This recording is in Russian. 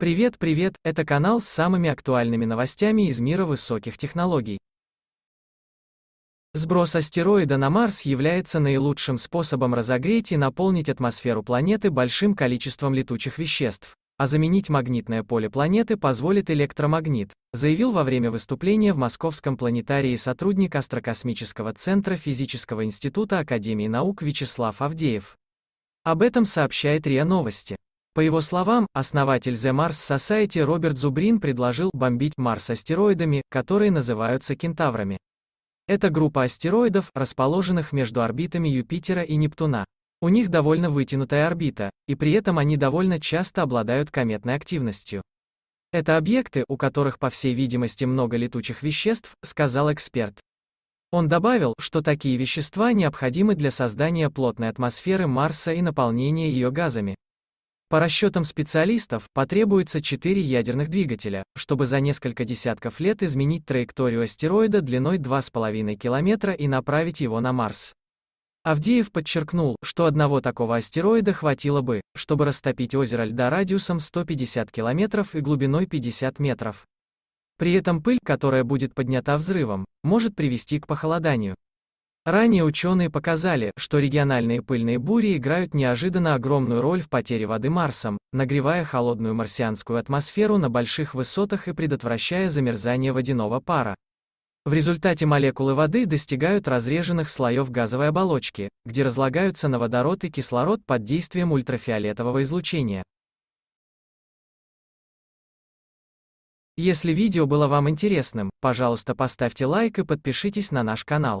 Привет, привет, это канал с самыми актуальными новостями из мира высоких технологий. Сброс астероида на Марс является наилучшим способом разогреть и наполнить атмосферу планеты большим количеством летучих веществ, а заменить магнитное поле планеты позволит электромагнит, заявил во время выступления в Московском планетарии сотрудник Астрокосмического центра Физического института Академии наук Вячеслав Авдеев. Об этом сообщает РИА Новости. По его словам, основатель The Mars Society Роберт Зубрин предложил бомбить Марс астероидами, которые называются кентаврами. Это группа астероидов, расположенных между орбитами Юпитера и Нептуна. У них довольно вытянутая орбита, и при этом они довольно часто обладают кометной активностью. Это объекты, у которых, по всей видимости, много летучих веществ, сказал эксперт. Он добавил, что такие вещества необходимы для создания плотной атмосферы Марса и наполнения ее газами. По расчетам специалистов, потребуется 4 ядерных двигателя, чтобы за несколько десятков лет изменить траекторию астероида длиной 2,5 километра и направить его на Марс. Авдеев подчеркнул, что одного такого астероида хватило бы, чтобы растопить озеро льда радиусом 150 километров и глубиной 50 метров. При этом пыль, которая будет поднята взрывом, может привести к похолоданию, Ранее ученые показали, что региональные пыльные бури играют неожиданно огромную роль в потере воды Марсом, нагревая холодную марсианскую атмосферу на больших высотах и предотвращая замерзание водяного пара. В результате молекулы воды достигают разреженных слоев газовой оболочки, где разлагаются на водород и кислород под действием ультрафиолетового излучения. Если видео было вам интересным, пожалуйста поставьте лайк и подпишитесь на наш канал.